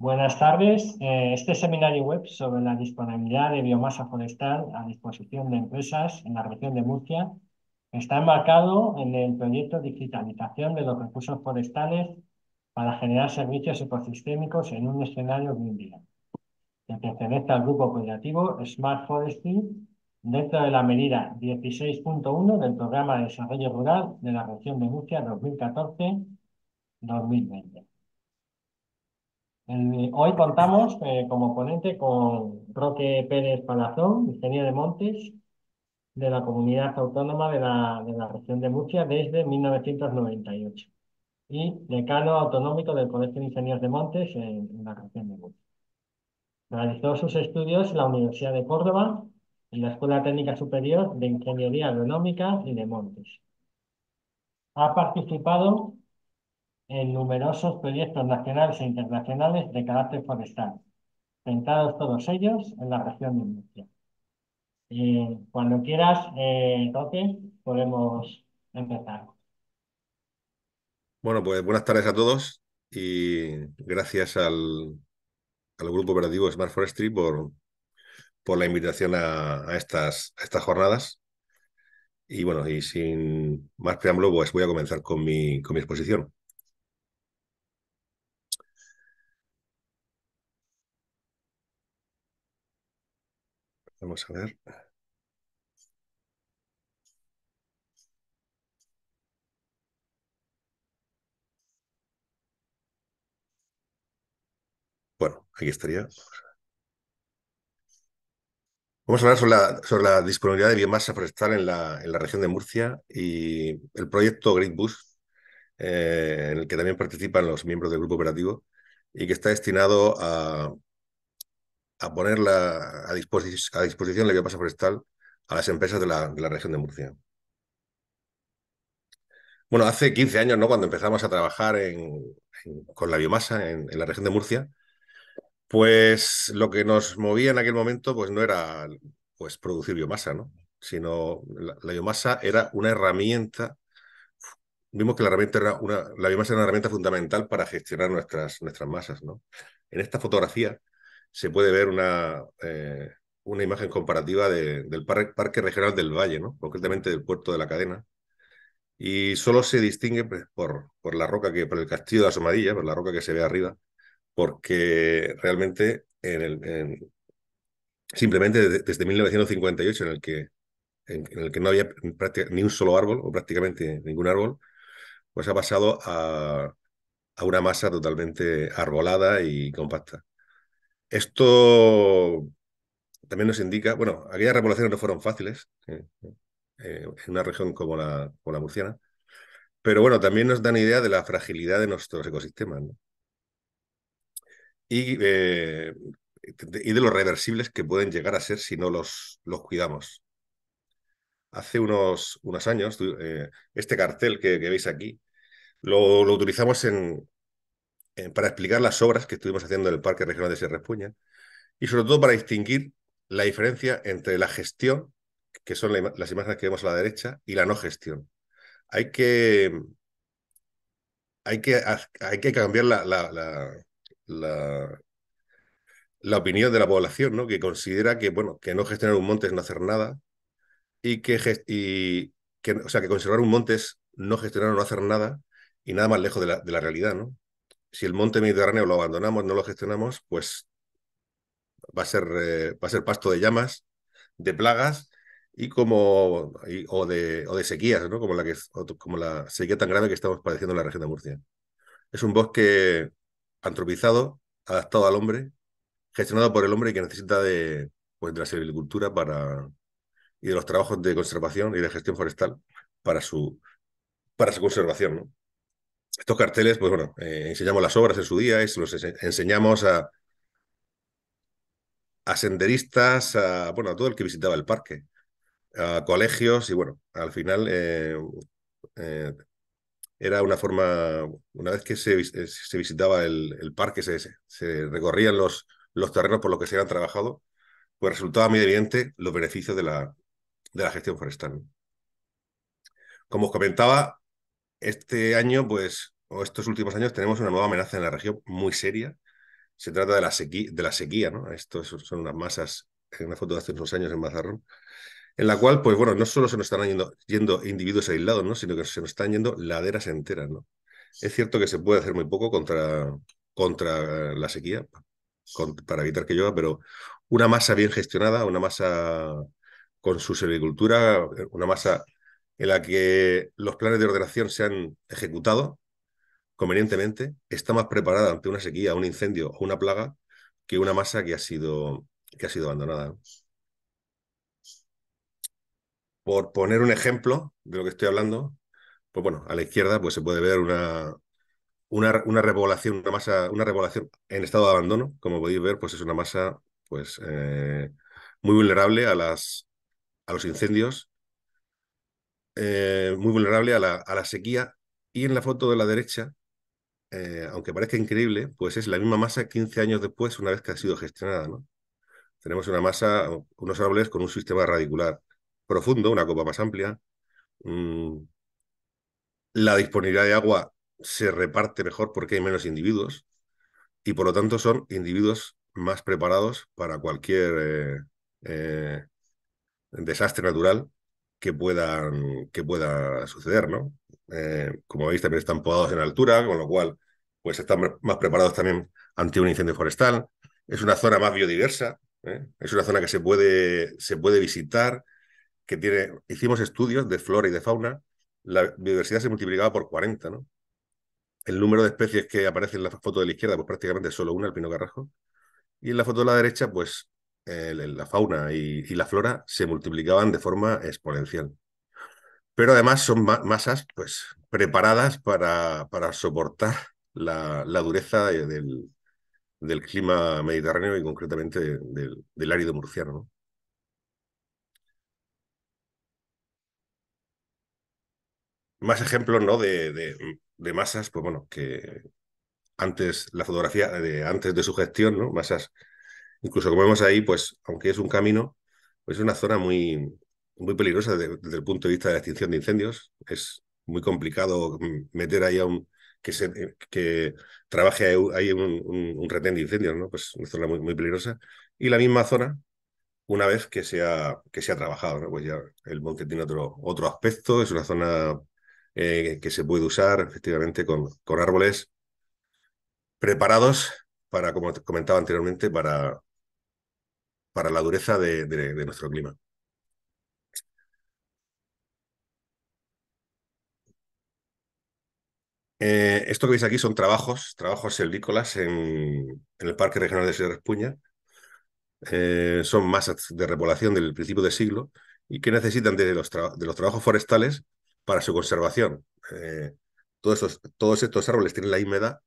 Buenas tardes. Eh, este seminario web sobre la disponibilidad de biomasa forestal a disposición de empresas en la región de Murcia está enmarcado en el proyecto Digitalización de los recursos forestales para generar servicios ecosistémicos en un escenario mundial. que pertenece al grupo cooperativo Smart Forestry dentro de la medida 16.1 del Programa de Desarrollo Rural de la región de Murcia 2014-2020. Eh, hoy contamos eh, como ponente con Roque Pérez Palazón, ingeniero de Montes, de la comunidad autónoma de la, de la región de Murcia desde 1998 y decano autonómico del Colegio de Ingenieros de Montes en, en la región de Murcia. Realizó sus estudios en la Universidad de Córdoba, en la Escuela Técnica Superior de Ingeniería Agronómica y de Montes. Ha participado en numerosos proyectos nacionales e internacionales de carácter forestal, centrados todos ellos en la región de Murcia. Eh, cuando quieras, toque, eh, podemos empezar. Bueno, pues buenas tardes a todos y gracias al, grupo operativo Smart Forestry por, por la invitación a, estas, estas jornadas. Y bueno, y sin más preámbulo, pues voy a comenzar con mi, con mi exposición. Vamos a ver. Bueno, aquí estaría. Vamos a hablar sobre la, disponibilidad de biomasa forestal en la, región de Murcia y el proyecto Great Bush, eh, en el que también participan los miembros del grupo operativo y que está destinado a a ponerla a, disposición la biomasa forestal a las empresas de la, región de Murcia. Bueno, hace 15 años, ¿no? Cuando empezamos a trabajar con la biomasa en, la región de Murcia, pues lo que nos movía en aquel momento pues no era pues, producir biomasa, ¿no? Sino la, biomasa era una herramienta vimos que la herramienta era una, la biomasa era una herramienta fundamental para gestionar nuestras, nuestras masas. ¿no? En esta fotografía se puede ver una, eh, una imagen comparativa del parque, Regional del Valle, ¿no? concretamente del puerto de la cadena. Y solo se distingue pues, por, por la roca que, por el castillo de Asomadilla, por la roca que se ve arriba, porque realmente en el, simplemente desde, 1958, en el que, el que no había ni un solo árbol, o prácticamente ningún árbol, pues ha pasado a una masa totalmente arbolada y compacta. Esto también nos indica, bueno, aquellas repoblaciones no fueron fáciles eh, eh, en una región como la, la murciana, pero bueno, también nos dan idea de la fragilidad de nuestros ecosistemas y, eh, y, de los reversibles que pueden llegar a ser si no los, los cuidamos. Hace unos, unos años, este cartel que, veis aquí, lo utilizamos en, eh, para explicar las obras que estuvimos haciendo en el Parque Regional de Sierra Espuña y sobre todo para distinguir la diferencia entre la gestión, que son las imágenes que vemos a la derecha, y la no gestión. Hay que, hay que, hay que cambiar la, la, la opinión de la población, ¿no? Que considera que, bueno, que no gestionar un monte es no hacer nada y que, y o sea, que conservar un monte es no gestionar o no hacer nada y nada más lejos de la, de la realidad, ¿no? si el monte mediterráneo lo abandonamos, no lo gestionamos, pues va a ser, eh, pasto de llamas, de plagas y como o, de, sequías, ¿no? como, la sequía tan grave que estamos padeciendo en la región de Murcia. Es un bosque antropizado, adaptado al hombre, gestionado por el hombre y que necesita de, pues, de la silvicultura para, y de los trabajos de conservación y de gestión forestal para su, para su conservación. ¿no? Estos carteles, pues bueno, eh, enseñamos las obras en su día, y los enseñamos a, a senderistas, a, bueno, a todo el que visitaba el parque, a colegios y bueno, al final eh, eh, era una forma, una vez que se, visitaba el, parque, se, recorrían los, los terrenos por los que se habían trabajado, pues resultaba muy evidente los beneficios de la, de la gestión forestal. Como os comentaba, este año, pues, o estos últimos años, tenemos una nueva amenaza en la región muy seria. Se trata de la sequía, de ¿no? Estos son unas masas, en una foto de hace unos años en Mazarrón, en la cual, pues bueno, no solo se nos están yendo, individuos aislados, ¿no? sino que se nos están yendo laderas enteras. ¿no? Es cierto que se puede hacer muy poco contra, contra la sequía, para evitar que llueva, pero una masa bien gestionada, una masa con su servicultura, una masa en la que los planes de ordenación se han ejecutado convenientemente, está más preparada ante una sequía, un incendio o una plaga que una masa que ha sido, que ha sido abandonada. Por poner un ejemplo de lo que estoy hablando, pues bueno, a la izquierda pues se puede ver una, una, una repoblación, una masa, una en estado de abandono, como podéis ver, pues es una masa pues, eh, muy vulnerable a, las, a los incendios eh, muy vulnerable a la, sequía. Y en la foto de la derecha, eh, aunque parezca increíble, pues es la misma masa 15 años después, una vez que ha sido gestionada. ¿no? Tenemos una masa, unos árboles con un sistema radicular profundo, una copa más amplia. Mm, la disponibilidad de agua se reparte mejor porque hay menos individuos y por lo tanto son individuos más preparados para cualquier eh, desastre natural que puedan, que pueda suceder, ¿no? Eh, como veis, también están podados en altura, con lo cual pues están más preparados también ante un incendio forestal. Es una zona más biodiversa, ¿eh? es una zona que se puede, se puede visitar, que tiene, hicimos estudios de flora y de fauna, la biodiversidad se multiplicaba por 40, ¿no? El número de especies que aparece en la foto de la izquierda, pues prácticamente solo una, el pino carrasco, y en la foto de la derecha, pues la fauna y, la flora se multiplicaban de forma exponencial. Pero además son masas pues, preparadas para, para soportar la, dureza del, clima mediterráneo y concretamente del, árido murciano. más ejemplos ¿no? De, masas, pues bueno, que antes la fotografía, de, antes de su gestión, ¿no? masas incluso como vemos ahí, pues aunque es un camino, pues es una zona muy, muy peligrosa desde, el punto de vista de la extinción de incendios. Es muy complicado meter ahí a un que, se, eh, que trabaje ahí un, retén de incendios, ¿no? Pues una zona muy, muy peligrosa. Y la misma zona, una vez que se ha, que se ha trabajado, Pues ya el monte tiene otro, otro aspecto, es una zona eh, que se puede usar efectivamente con, con árboles preparados para, como comentaba anteriormente, para, para la dureza de, nuestro clima. Eh, esto que veis aquí son trabajos, trabajos silvícolas en, el Parque Regional de Sierra Espuña. Eh, son masas de repoblación del principio de siglo y que necesitan de los, trabajos forestales para su conservación. Eh, todos, estos árboles tienen la edad,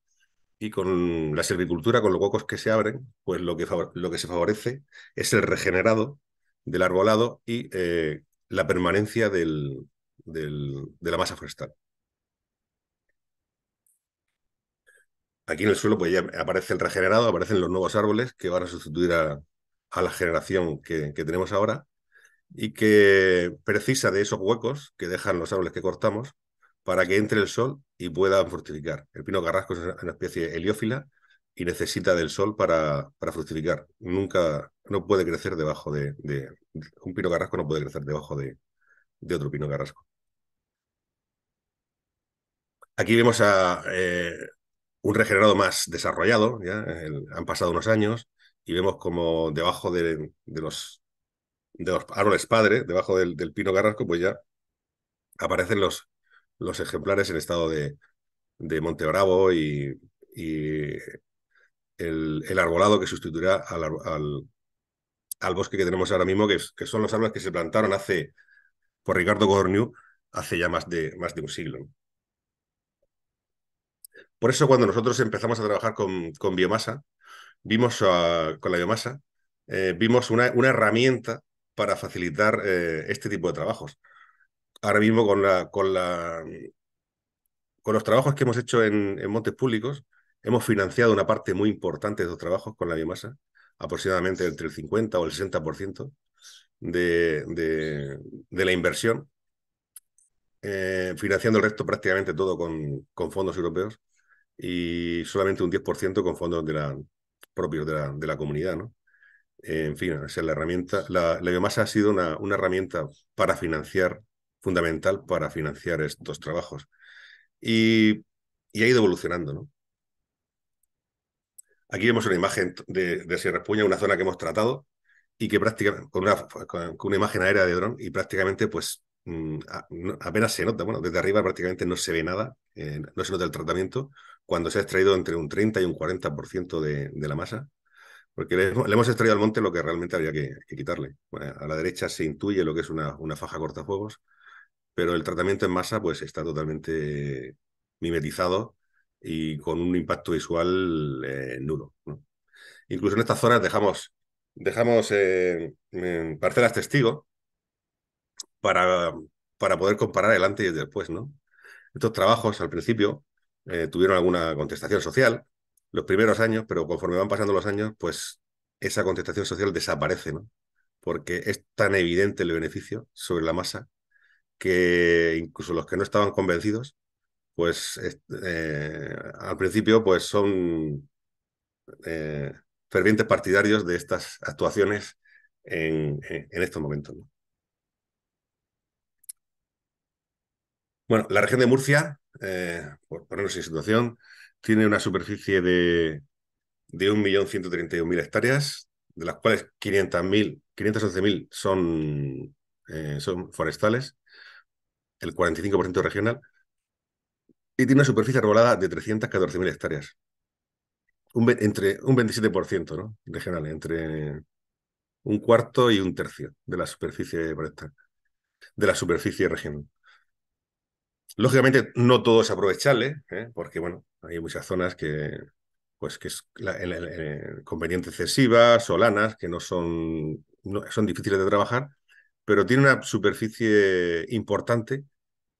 y con la silvicultura, con los huecos que se abren, pues lo que, lo que se favorece es el regenerado del arbolado y eh, la permanencia de la masa forestal. Aquí en el suelo pues ya aparece el regenerado, aparecen los nuevos árboles que van a sustituir a, la generación que, que tenemos ahora y que precisa de esos huecos que dejan los árboles que cortamos para que entre el sol y pueda fructificar. El pino carrasco es una especie heliófila y necesita del sol para, fructificar. Nunca, no puede crecer debajo de, Un pino carrasco no puede crecer debajo de, otro pino carrasco. Aquí vemos a eh, un regenerado más desarrollado, ya han pasado unos años, y vemos como debajo de, los, árboles padres, debajo del, del, pino carrasco, pues ya aparecen los, los ejemplares en estado de, de Bravo y, el, arbolado que sustituirá al, bosque que tenemos ahora mismo, que, son los árboles que se plantaron hace, por Ricardo Cornew, hace ya más de, más de un siglo. Por eso cuando nosotros empezamos a trabajar con, biomasa, vimos con la biomasa, eh, vimos una, herramienta para facilitar eh, este tipo de trabajos ahora mismo con, la, con, la, con los trabajos que hemos hecho en, montes públicos, hemos financiado una parte muy importante de los trabajos con la biomasa, aproximadamente entre el 50 o el 60% de, de, de, la inversión, eh, financiando el resto prácticamente todo con, con, fondos europeos y solamente un 10% con fondos de la, propios de la, de la comunidad, ¿no? en fin, la herramienta, la, la biomasa ha sido una, una, herramienta para financiar fundamental para financiar estos trabajos. Y, ha ido evolucionando, ¿no? Aquí vemos una imagen de, Sierra Espuña, una zona que hemos tratado y que prácticamente, con una, con una imagen aérea de dron y prácticamente pues mm, apenas se nota, bueno, desde arriba prácticamente no se ve nada, eh, no se nota el tratamiento, cuando se ha extraído entre un 30 y un 40% de, la masa, porque le, hemos extraído al monte lo que realmente había que, quitarle. a la derecha se intuye lo que es una faja cortafuegos, pero el tratamiento en masa pues está totalmente mimetizado y con un impacto visual eh, nulo. Incluso en estas zonas dejamos, dejamos eh, parcelas testigo para, para poder comparar el antes y el después. ¿no? Estos trabajos al principio eh, tuvieron alguna contestación social los primeros años, pero conforme van pasando los años, pues esa contestación social desaparece, ¿no? porque es tan evidente el beneficio sobre la masa que incluso los que no estaban convencidos, pues eh, al principio pues son eh, fervientes partidarios de estas actuaciones en, estos momentos. Bueno, la región de Murcia, eh, por ponernos en situación, tiene una superficie de, de 1.131.000 hectáreas, de las cuales 511.000 son, son forestales, el 45% regional, y tiene una superficie arbolada de 314.000 hectáreas. Un, entre un 27% ¿no? regional, entre un cuarto y un tercio de la superficie de la superficie regional. Lógicamente, no todo es aprovechable, ¿eh? porque bueno, hay muchas zonas que, pues, que es la, conveniente excesiva, solanas, que no son, son difíciles de trabajar, pero tiene una superficie importante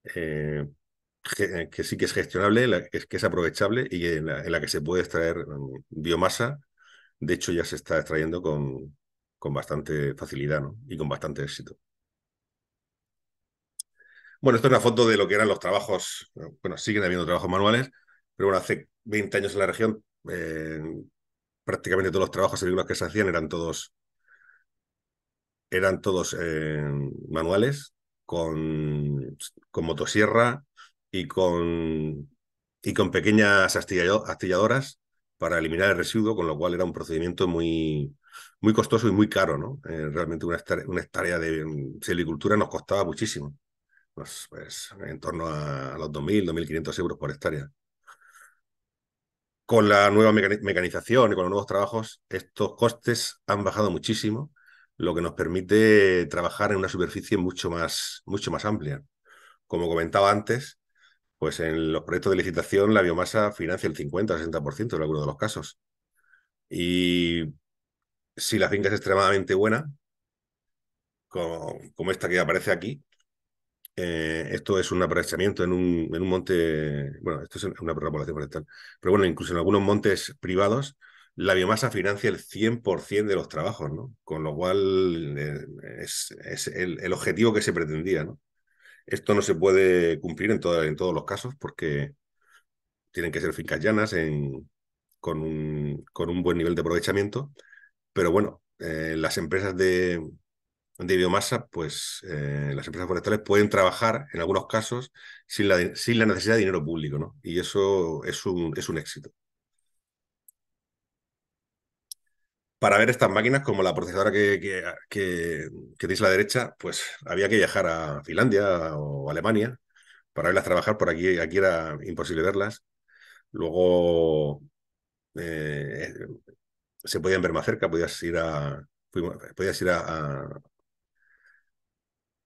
eh, que, sí que es gestionable, que, es, que es aprovechable y en la, que se puede extraer mm, biomasa. De hecho, ya se está extrayendo con, con bastante facilidad y con bastante éxito. Bueno, esto es una foto de lo que eran los trabajos, eh, bueno, siguen habiendo trabajos manuales, pero bueno, hace 20 años en la región eh, prácticamente todos los trabajos agrícolas que se hacían eran todos eran todos manuales con, motosierra y con, y con pequeñas astilladoras para eliminar el residuo, con lo cual era un procedimiento muy, muy costoso y muy caro, ¿no? Eh, realmente una, hectárea de mm, silvicultura nos costaba muchísimo, pues, en torno a los 2.000, 2.500 euros por hectárea. Con la nueva mecanización y con los nuevos trabajos, estos costes han bajado muchísimo lo que nos permite trabajar en una superficie mucho más, mucho más amplia. Como comentaba antes, pues en los proyectos de licitación la biomasa financia el 50 60% en algunos de los casos. Y si la finca es extremadamente buena, como, esta que aparece aquí, eh, esto es un aprovechamiento en un, en un monte, bueno, esto es una población forestal, pero bueno, incluso en algunos montes privados la biomasa financia el 100% de los trabajos, ¿no? Con lo cual eh, es, el, objetivo que se pretendía, ¿no? Esto no se puede cumplir en, todos los casos porque tienen que ser fincas llanas con, un, buen nivel de aprovechamiento, pero bueno, eh, las empresas de, biomasa, pues eh, las empresas forestales pueden trabajar en algunos casos sin la, sin la necesidad de dinero público, ¿no? Y eso es un, es un éxito. para ver estas máquinas como la procesadora que, que, tenéis a la derecha, pues había que viajar a Finlandia o Alemania para verlas trabajar, por aquí, aquí era imposible verlas. Luego eh, se podían ver más cerca, podías ir a, podías ir a,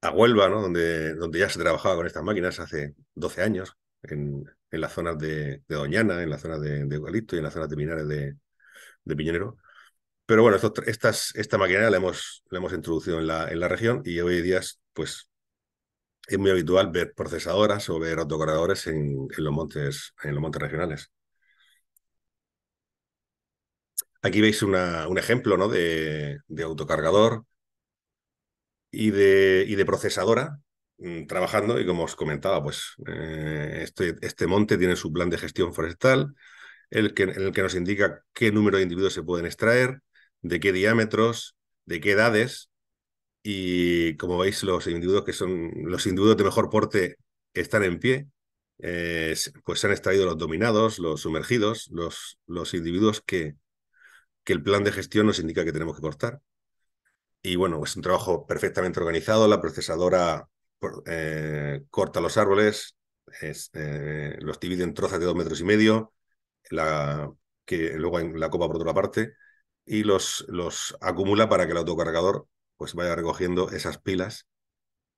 a, Huelva, ¿no? donde, donde ya se trabajaba con estas máquinas hace 12 años, en, las zonas de, Doñana, en las zonas de, Eucalipto y en las zonas de minares de, de Piñonero pero bueno, esta maquinaria la hemos, introducido en la, región y hoy en día es, pues, muy habitual ver procesadoras o ver autocargadores en, los, montes, regionales. Aquí veis un ejemplo de, autocargador y de, procesadora mm, trabajando y como os comentaba, pues eh, este, este, monte tiene su plan de gestión forestal, en el que nos indica qué número de individuos se pueden extraer, de qué diámetros, de qué edades. Y como veis, los individuos que son los individuos de mejor porte están en pie. Eh, pues se han extraído los dominados, los sumergidos, los, los individuos que, que el plan de gestión nos indica que tenemos que cortar. Y bueno, es un trabajo perfectamente organizado. La procesadora eh, corta los árboles, eh, los divide en trozas de dos metros y medio, la, que luego en la copa por otra parte, y los, los acumula para que el autocargador pues vaya recogiendo esas pilas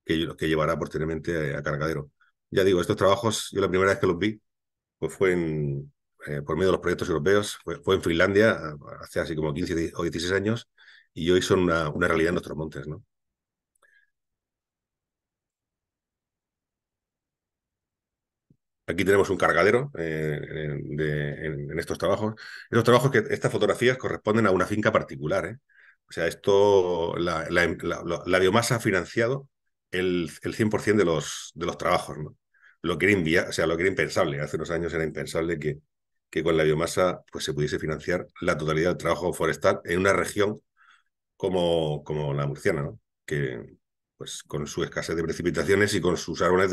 que, llevará posteriormente a, cargadero. Ya digo, estos trabajos, yo la primera vez que los vi, pues fue eh, por medio de los proyectos europeos, fue, en Finlandia hace así como 15 o 16 años, y hoy son una, una realidad en nuestros montes, ¿no? Aquí tenemos un cargadero eh, en, estos trabajos. Estos trabajos estas fotografías corresponden a una finca particular. ¿eh? O sea, esto, la, biomasa ha financiado el, 100% de los, de los trabajos. ¿no? Lo, que era impensable. Hace unos años era impensable que, que con la biomasa pues, se pudiese financiar la totalidad del trabajo forestal en una región como, como la murciana, ¿no? que pues, con su escasez de precipitaciones y con sus árboles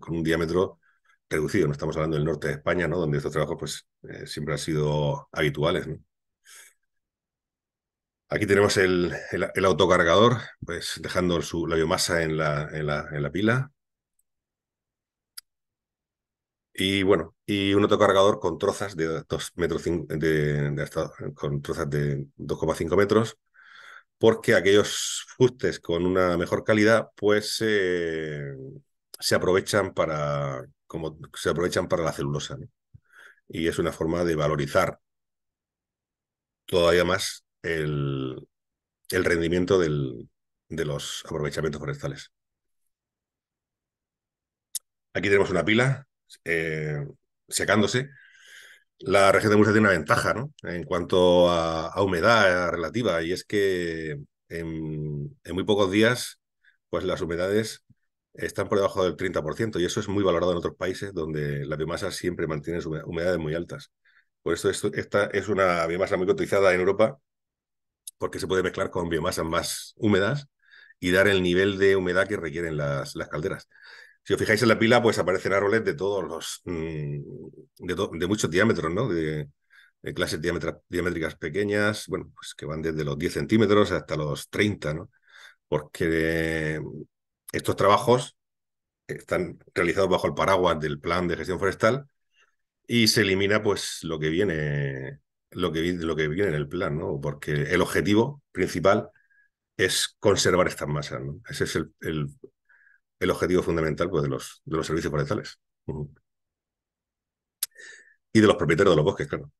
con un diámetro reducido, no estamos hablando del norte de España, ¿no? donde estos trabajos pues, eh, siempre han sido habituales. Aquí tenemos el, el, autocargador, pues dejando la biomasa en la, en la, pila. Y bueno, y un autocargador con trozas de de, con trozas de 2,5 metros, porque aquellos fustes con una mejor calidad, pues eh, se aprovechan para, como se aprovechan para la celulosa. Y es una forma de valorizar todavía más el, rendimiento de los aprovechamientos forestales. Aquí tenemos una pila eh, secándose. La región de Murcia tiene una ventaja en cuanto a, humedad relativa y es que en, en, muy pocos días pues las humedades están por debajo del 30% y eso es muy valorado en otros países donde la biomasa siempre mantiene sus humedades muy altas. Por eso esto, esta es una biomasa muy cotizada en Europa porque se puede mezclar con biomasas más húmedas y dar el nivel de humedad que requieren las, las calderas. Si os fijáis en la pila, pues aparecen árboles de todos los mm, de, de muchos diámetros, ¿no? De, clases diamétricas pequeñas, bueno, pues que van desde los 10 centímetros hasta los 30, ¿no? Porque estos trabajos están realizados bajo el paraguas del plan de gestión forestal y se elimina pues lo que viene lo que, lo que viene en el plan, ¿no? Porque el objetivo principal es conservar estas masas, Ese es el, objetivo fundamental pues, de, los, de los servicios forestales. Y de los propietarios de los bosques, claro.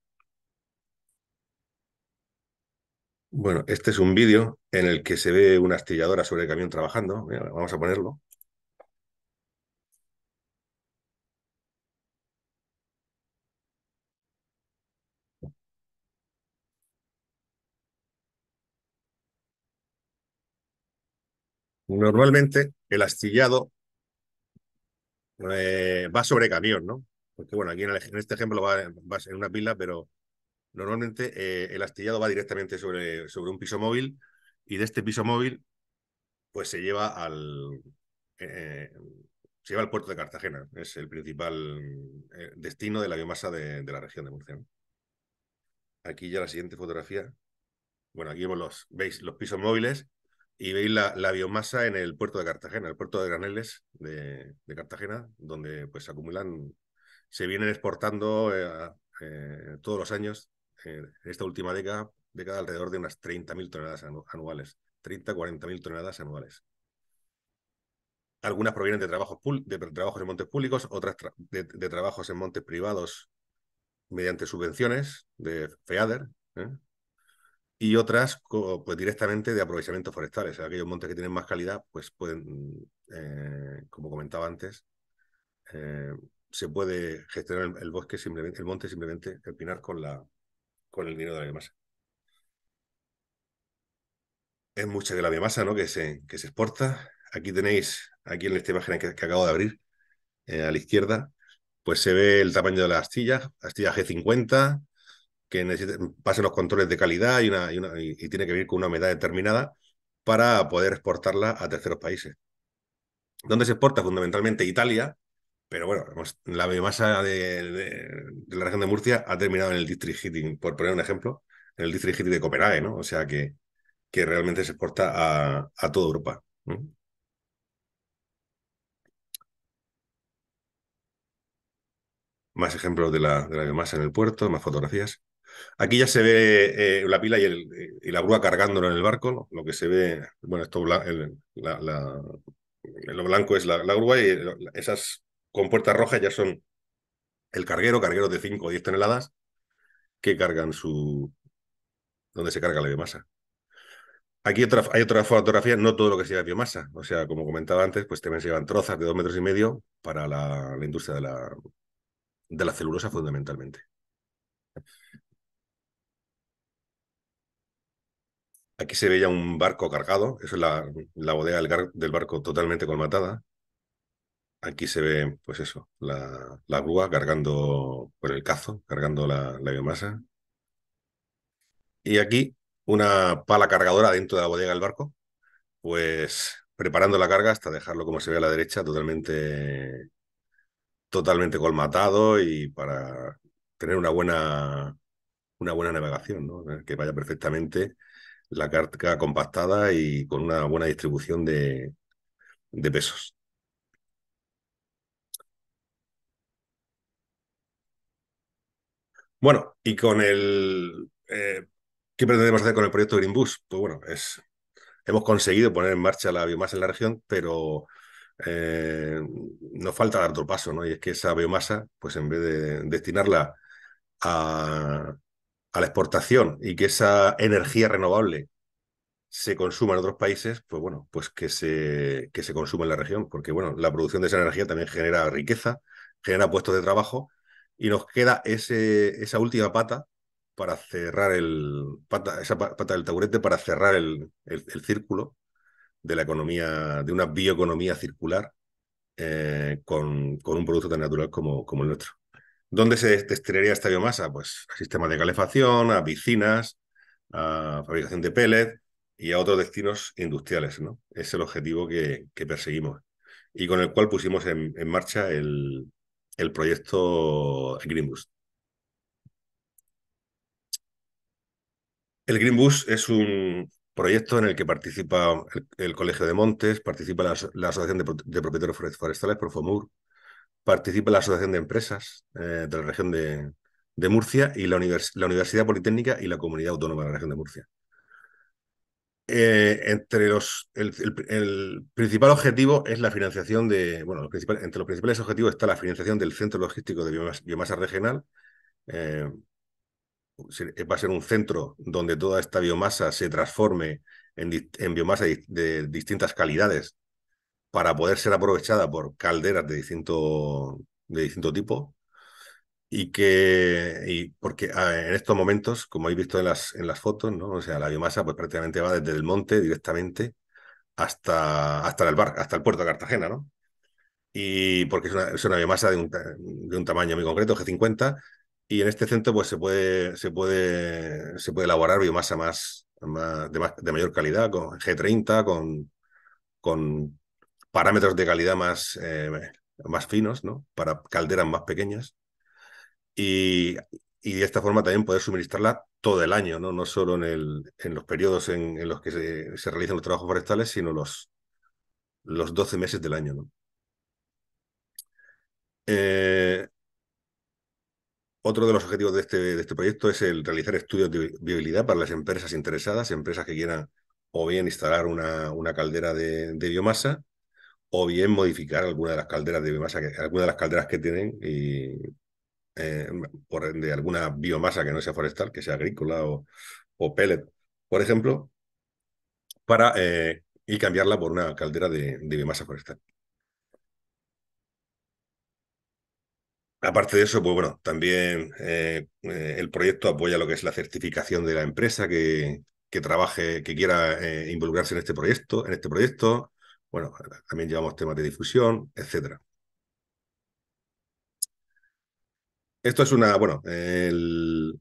Bueno, este es un vídeo en el que se ve una astilladora sobre camión trabajando. vamos a ponerlo. Normalmente el astillado eh, va sobre camión, ¿no? Porque bueno, aquí en, este ejemplo va en una pila, pero Normalmente eh, el astillado va directamente sobre, sobre un piso móvil y de este piso móvil pues se lleva al, eh, eh, se lleva al puerto de Cartagena. Es el principal destino de la biomasa de, la región de Murcia. Aquí ya la siguiente fotografía. Bueno, aquí vemos los, veis los pisos móviles y veis la, biomasa en el puerto de Cartagena, el puerto de Graneles de, Cartagena, donde pues se acumulan, se vienen exportando todos los años en esta última década, alrededor de unas 30.000 toneladas anuales, 30, 40.000 toneladas anuales. Algunas provienen de trabajos, de trabajos en montes públicos, otras de, trabajos en montes privados mediante subvenciones de FEADER, ¿eh? y otras pues, directamente de aprovechamientos forestales. Aquellos montes que tienen más calidad, pues pueden, eh, como comentaba antes, eh, se puede gestionar el, bosque simplemente, el monte simplemente, el pinar con la, con el dinero de la biomasa. Es mucha de la biomasa ¿no? que, se, que se exporta. Aquí tenéis, aquí en esta imagen que, acabo de abrir, eh, a la izquierda, pues se ve el tamaño de la astilla, astilla G50, que pasa pasan los controles de calidad y, una, y, tiene que venir con una humedad determinada para poder exportarla a terceros países. ¿Dónde se exporta? Fundamentalmente Italia, pero bueno, la biomasa de, la región de Murcia ha terminado en el district heating, por poner un ejemplo, en el district heating de Copenhague, ¿no? O sea que, que realmente se exporta a, a toda Europa. Más ejemplos de la, biomasa en el puerto, más fotografías. Aquí ya se ve eh, la pila y, el, y, la grúa cargándolo en el barco, lo que se ve, bueno, esto lo blanco es la, grúa y eh, esas con puertas rojas ya son el carguero, cargueros de 5 o 10 toneladas, que cargan su... donde se carga la biomasa. Aquí hay otra fotografía, no todo lo que se lleva biomasa. O sea, como comentaba antes, pues también se llevan trozas de 2 metros y medio para la, industria de la, celulosa fundamentalmente. Aquí se ve ya un barco cargado, eso es la, bodega del barco totalmente colmatada. Aquí se ve, pues eso, la, la grúa cargando por el cazo, cargando la, biomasa. Y aquí una pala cargadora dentro de la bodega del barco, pues preparando la carga hasta dejarlo como se ve a la derecha, totalmente, totalmente colmatado y para tener una buena, una buena navegación, ¿no? Eh, que vaya perfectamente la carga compactada y con una buena distribución de, de pesos. Bueno, y con el... Eh, ¿Qué pretendemos hacer con el proyecto Green Bus? Pues bueno, es, hemos conseguido poner en marcha la biomasa en la región, pero eh, nos falta dar otro paso, ¿no? Y es que esa biomasa, pues en vez de destinarla a, a la exportación y que esa energía renovable se consuma en otros países, pues bueno, pues que se, que se consuma en la región, porque bueno, la producción de esa energía también genera riqueza, genera puestos de trabajo y nos queda ese, esa última pata para cerrar el esa pata del taburete para cerrar el, círculo de la economía, de una bioeconomía circular eh, con, con, un producto tan natural como, como el nuestro. ¿Dónde se destinaría esta biomasa? Pues a sistemas de calefacción, a piscinas, a fabricación de pellets y a otros destinos industriales. ¿no? Es el objetivo que, que perseguimos y con el cual pusimos en marcha el, el proyecto Greenbus. El Greenbus es un proyecto en el que participa el, Colegio de Montes, participa la, Asociación de, Propietarios Forestales, Profomur, participa la Asociación de Empresas eh, de la región de, Murcia y la Universidad Politécnica y la Comunidad Autónoma de la región de Murcia. Eh, entre los el, principal objetivo es la financiación de bueno principales, entre los principales objetivos está la financiación del centro logístico de biomasa, regional eh, va a ser un centro donde toda esta biomasa se transforme en, biomasa de, distintas calidades para poder ser aprovechada por calderas de distinto de distinto tipo y que porque en estos momentos, como habéis visto en las, en las fotos, ¿no? o sea, la biomasa pues prácticamente va desde el monte directamente hasta, hasta el bar, hasta el puerto de Cartagena, ¿no? Y porque es una, biomasa de un, de un, tamaño muy concreto, G50, y en este centro pues se puede, se puede, se puede elaborar biomasa más, de, mayor calidad, con G30, con, con parámetros de calidad más, eh, más finos, ¿no? Para calderas más pequeñas y, de esta forma también poder suministrarla todo el año, no, no solo en, el, en los periodos en, los que se, realizan los trabajos forestales, sino los, los 12 meses del año. ¿no? Eh, otro de los objetivos de este, de este proyecto es el realizar estudios de viabilidad para las empresas interesadas, empresas que quieran o bien instalar una, una caldera de, biomasa o bien modificar alguna de las calderas de biomasa, que, alguna de las calderas que tienen y eh, de alguna biomasa que no sea forestal, que sea agrícola o, pellet, por ejemplo, para, eh, y cambiarla por una caldera de, biomasa forestal. Aparte de eso, pues bueno, también eh, el proyecto apoya lo que es la certificación de la empresa que, que trabaje, que quiera involucrarse en este proyecto, en este proyecto. Bueno, también llevamos temas de difusión, etcétera. Esto es una, bueno, el,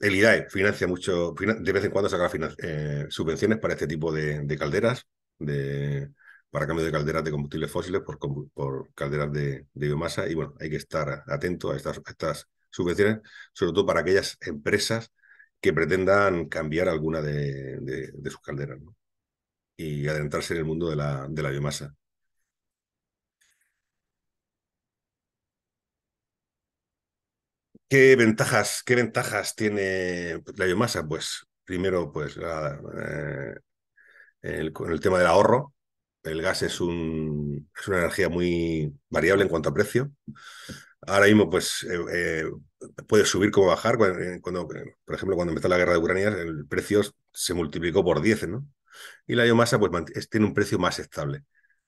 el e financia mucho, de vez en cuando saca eh, subvenciones para este tipo de, calderas, de, para cambio de calderas de combustibles fósiles por, calderas de, biomasa. Y bueno, hay que estar atento a estas, estas subvenciones, sobre todo para aquellas empresas que pretendan cambiar alguna de, sus calderas y adentrarse en el mundo de la biomasa. ¿Qué ventajas, qué ventajas tiene pues, la biomasa? Pues primero, pues eh, con el tema del ahorro, el gas es, es una energía muy variable en cuanto a precio. Ahora mismo, pues eh, eh, puede subir como bajar. Cuando, por ejemplo, cuando empezó la guerra de Ucrania, el precio se multiplicó por 10, ¿no? Y la biomasa, pues tiene un precio más estable,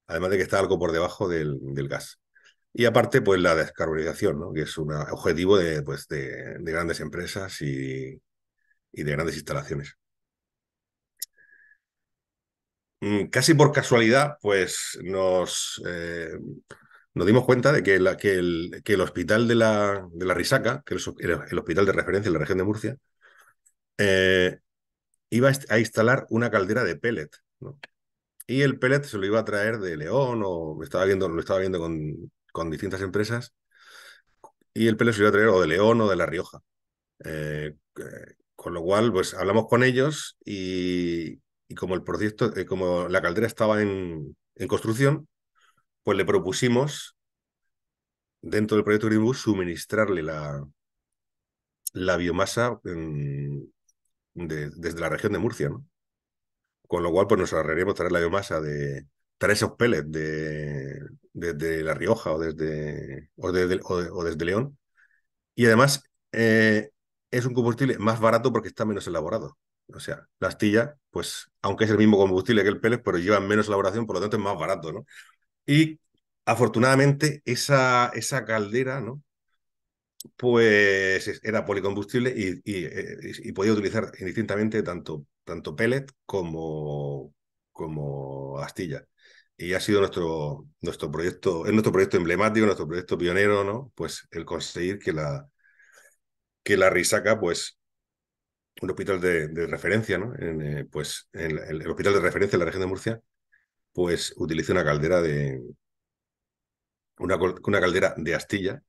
además de que está algo por debajo del gas. Y aparte, pues la descarbonización, ¿no? que es un objetivo de, pues, de, grandes empresas y, de grandes instalaciones. Mm, casi por casualidad, pues nos, eh, nos dimos cuenta de que, la, que, el, que, el, hospital de la, de la Risaca, que era el, hospital de referencia en la región de Murcia, eh, iba a instalar una caldera de pellet. ¿no? Y el pellet se lo iba a traer de León, o estaba viendo, lo estaba viendo con, con distintas empresas y el pelo se iba a traer o de León o de La Rioja. Eh, eh, con lo cual, pues hablamos con ellos y, como el proyecto, eh, como la caldera estaba en, construcción, pues le propusimos dentro del proyecto Uribus, suministrarle la, la biomasa desde la región de Murcia, ¿no? Con lo cual, pues nos arreglaríamos traer la biomasa de, esos pellets de, desde La Rioja o desde, o, desde León. Y además eh, es un combustible más barato porque está menos elaborado. O sea, la astilla, pues, aunque es el mismo combustible que el pellet pero lleva menos elaboración, por lo tanto es más barato, ¿no? Y afortunadamente esa, esa caldera, ¿no? Pues era policombustible eh, y, podía utilizar indistintamente tanto, tanto pellet como, como astilla y ha sido nuestro, nuestro proyecto, es nuestro proyecto emblemático, nuestro proyecto pionero, ¿no? Pues el conseguir que la, que la Risaca, pues, un hospital de, referencia, ¿no? En, eh, pues, en, el, hospital de referencia en la región de Murcia, pues, utilice una caldera de, una, una caldera de astilla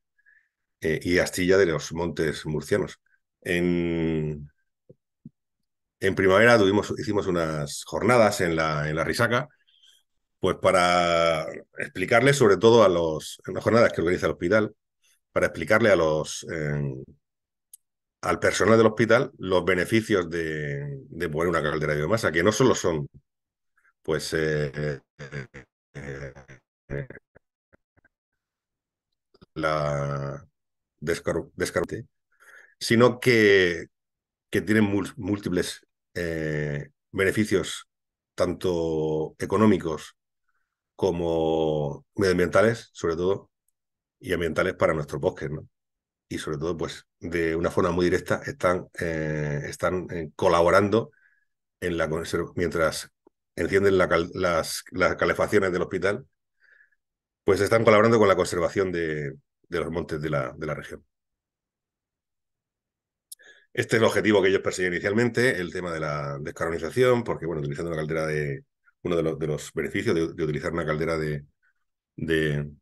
eh, y astilla de los montes murcianos. En, en primavera tuvimos, hicimos unas jornadas en la, en la Risaca, pues para explicarle, sobre todo a los, en las jornadas que organiza el hospital, para explicarle a los, em, al personal del hospital los beneficios de, poner una caldera de biomasa, que no solo son, pues, eh, eh, eh, la descarte sino que, que tienen múltiples beneficios, tanto económicos como medioambientales, sobre todo, y ambientales para nuestros bosques, ¿no? Y sobre todo, pues, de una forma muy directa están, eh, están eh, colaborando en la mientras encienden las, calefacciones del hospital, pues están colaborando con la conservación de, los montes de la, de la región. Este es el objetivo que ellos persiguen inicialmente, el tema de la descarbonización, porque, bueno, utilizando la caldera de, uno de los, beneficios de, utilizar una caldera de, de,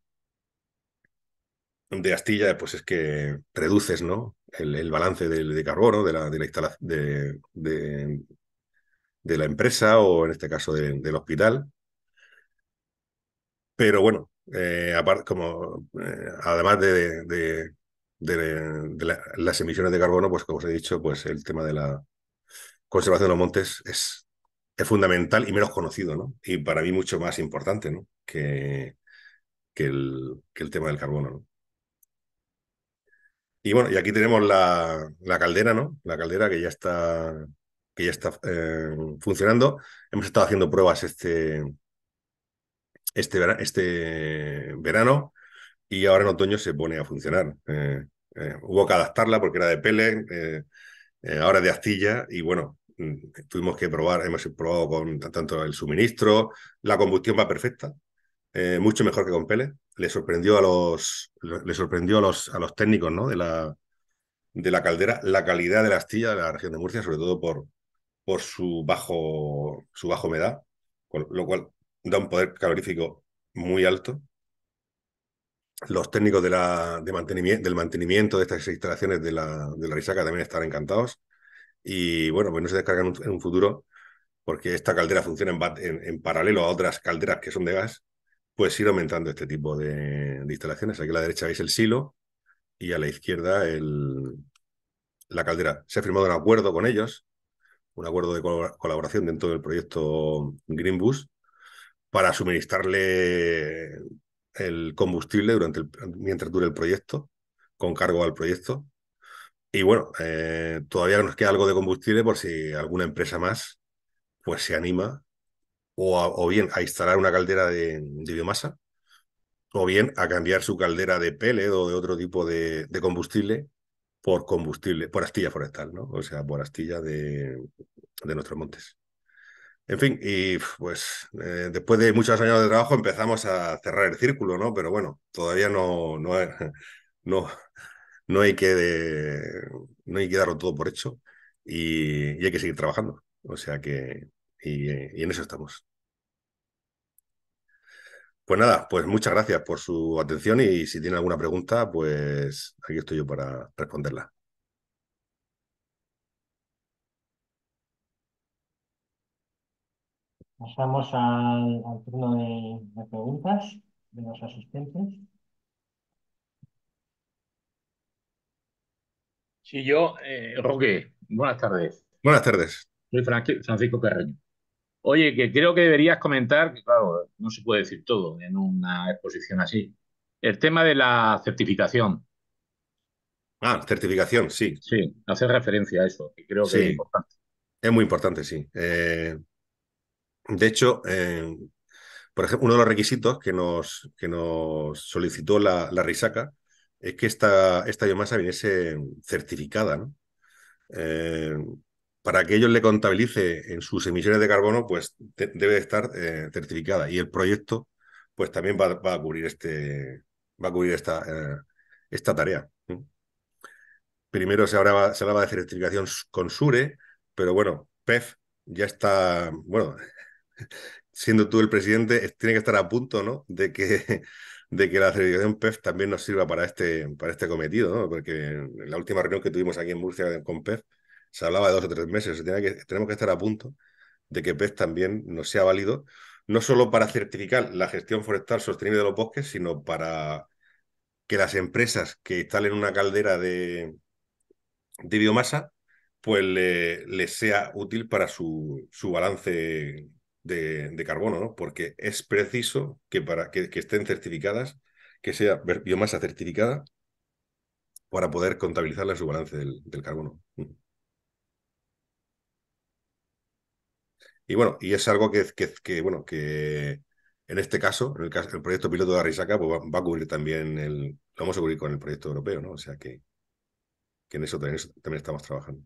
astilla, pues es que reduces ¿no? el, balance de, carbono de la, de, la empresa o en este caso del hospital. Pero bueno, eh, como, eh, además de, las emisiones de carbono, pues como os he dicho, pues el tema de la conservación de los montes es es fundamental y menos conocido, ¿no? Y para mí mucho más importante, ¿no? Que, que, el, que el tema del carbono, Y bueno, y aquí tenemos la, caldera, ¿no? La caldera que ya está, que ya está eh, funcionando. Hemos estado haciendo pruebas este, este, este verano y ahora en otoño se pone a funcionar. Eh, eh, hubo que adaptarla porque era de pele, ahora de astilla y bueno, tuvimos que probar, hemos probado con tanto el suministro, la combustión va perfecta, eh, mucho mejor que con Pele. Le sorprendió a los, le sorprendió a los, a los técnicos ¿no? de, la, de la caldera la calidad de la astilla de la región de Murcia, sobre todo por, por su, bajo, su baja humedad, con lo cual da un poder calorífico muy alto. Los técnicos de la, de mantenimiento, del mantenimiento de estas instalaciones de la, de la Risaca también están encantados y bueno, pues no se descargan en un, futuro porque esta caldera funciona en, paralelo a otras calderas que son de gas, pues ir aumentando este tipo de, instalaciones. Aquí a la derecha veis el silo y a la izquierda el, la caldera. Se ha firmado un acuerdo con ellos, un acuerdo de colaboración dentro del proyecto Greenbus para suministrarle el combustible durante mientras dure el proyecto, con cargo al proyecto, y bueno, eh, todavía nos queda algo de combustible por si alguna empresa más pues se anima o, bien a instalar una caldera de, biomasa o bien a cambiar su caldera de pele o de otro tipo de, combustible por combustible, por astilla forestal, ¿no? O sea, por astilla de, nuestros montes. En fin, y pues eh, después de muchos años de trabajo empezamos a cerrar el círculo, ¿no? Pero bueno, todavía no, no, no hay que, eh, no hay que darlo todo por hecho y, hay que seguir trabajando. O sea que, eh, y, en eso estamos. Pues nada, pues muchas gracias por su atención y si tiene alguna pregunta, pues aquí estoy yo para responderla. Pasamos al, turno de preguntas de los asistentes. Sí, yo, eh, Roque, buenas tardes. Buenas tardes. Soy Francisco Carreño. Oye, que creo que deberías comentar, que claro, no se puede decir todo en una exposición así, el tema de la certificación. Ah, certificación, sí. Sí, hacer referencia a eso, que creo que es importante. Es muy importante, sí. Eh, de hecho, eh, por ejemplo, uno de los requisitos que nos, que nos solicitó la RISACA es que esta, esta biomasa viniese certificada, ¿no? Eh, para que ellos le contabilicen en sus emisiones de carbono, pues debe estar eh, certificada. Y el proyecto, pues también va, a cubrir este, va a cubrir esta, eh, esta tarea. Primero se hablaba, se hablaba de certificación con SURE, pero bueno, PEF ya está, bueno, siendo tú el presidente, tiene que estar a punto, ¿no? De que, de que la certificación PEF también nos sirva para este, para este cometido, Porque en la última reunión que tuvimos aquí en Murcia con PEF se hablaba de dos o tres meses. tenemos que estar a punto de que PEF también nos sea válido, no solo para certificar la gestión forestal sostenible de los bosques, sino para que las empresas que instalen una caldera de, de biomasa, pues le, sea útil para su, su balance de, carbono, ¿no? Porque es preciso que, para, que, estén certificadas, que sea biomasa certificada para poder contabilizar en su balance del, carbono. Mm. Y bueno, y es algo que, que, bueno, que en este caso, en el, caso, proyecto piloto de Arrisaca, pues va, a cubrir también el. Lo vamos a cubrir con el proyecto europeo, ¿no? O sea que, que en, eso, en, eso también, estamos trabajando.